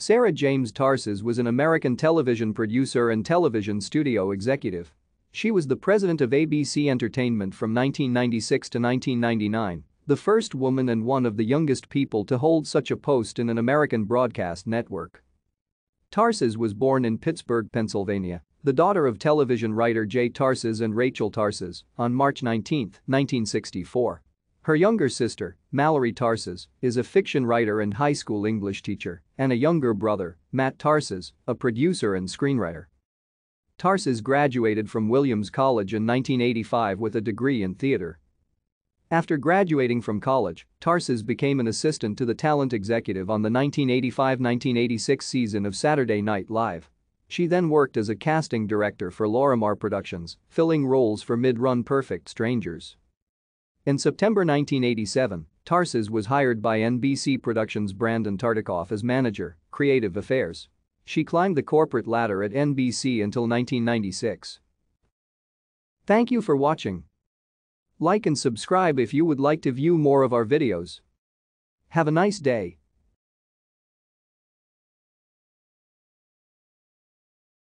Sarah James Tarses was an American television producer and television studio executive. She was the president of ABC Entertainment from 1996 to 1999, the first woman and one of the youngest people to hold such a post in an American broadcast network. Tarses was born in Pittsburgh, Pennsylvania, the daughter of television writer Jay Tarses and Rachel Tarses, on March 19, 1964. Her younger sister, Mallory Tarses, is a fiction writer and high school English teacher, and a younger brother, Matt Tarses, a producer and screenwriter. Tarses graduated from Williams College in 1985 with a degree in theater. After graduating from college, Tarses became an assistant to the talent executive on the 1985-1986 season of Saturday Night Live. She then worked as a casting director for Lorimar Productions, filling roles for mid-run Perfect Strangers. In September 1987, Tarses was hired by NBC Productions' Brandon Tartikoff as manager, creative affairs. She climbed the corporate ladder at NBC until 1996. Thank you for watching. Like and subscribe if you would like to view more of our videos. Have a nice day.